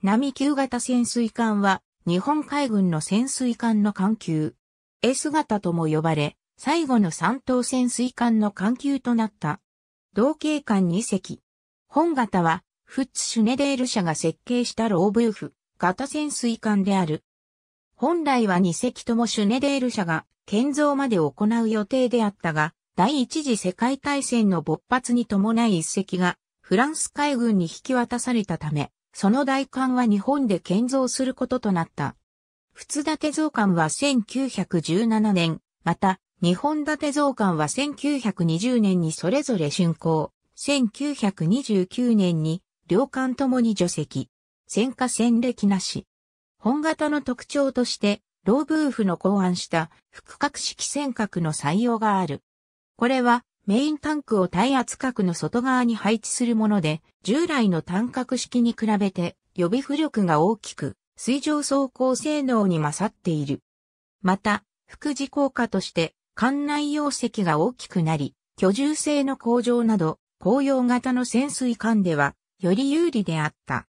波級型潜水艦は、日本海軍の潜水艦の艦級。S 型とも呼ばれ、最後の三等潜水艦の艦級となった。同型艦2隻。本型は、フッツ・シュネデール社が設計したローブーフ、型潜水艦である。本来は2隻ともシュネデール社が建造まで行う予定であったが、第一次世界大戦の勃発に伴い1隻がフランス海軍に引き渡されたため、その大館は日本で建造することとなった。仏立造館は1917年、また、日本立造館は1920年にそれぞれ竣工、1929年に両館ともに除籍、戦火戦歴なし。本型の特徴として、老夫婦の考案した複角式尖閣の採用がある。これはメインタンクを耐圧角の外側に配置するもので、従来の単角式に比べて予備浮力が大きく、水上走行性能に勝っている。また、副次効果として、艦内容積が大きくなり、居住性の向上など、公用型の潜水艦では、より有利であった。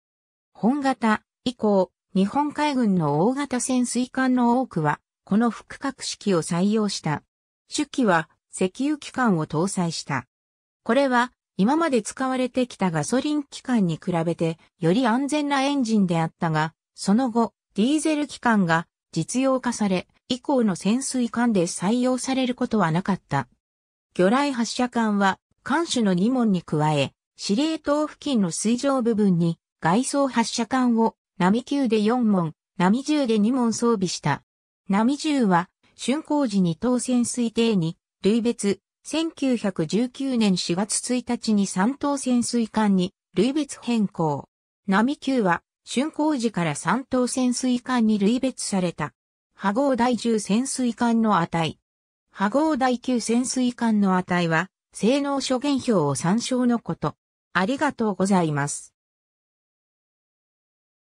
本型以降、日本海軍の大型潜水艦の多くは、この副角式を採用した。主機は石油機関を搭載した。これは今まで使われてきたガソリン機関に比べてより安全なエンジンであったが、その後、ディーゼル機関が実用化され、以降の潜水艦で採用されることはなかった。魚雷発射艦は、艦首の2門に加え、司令塔付近の水上部分に外装発射艦を波級で4門、波10で2門装備した。波10は、竣工時に当潜水艇に類別、1919年4月1日に3等潜水艦に類別変更。波級は、竣工時から3等潜水艦に類別された。波号第10潜水艦の値。波号第9潜水艦の値は、性能諸元表を参照のこと。ありがとうございます。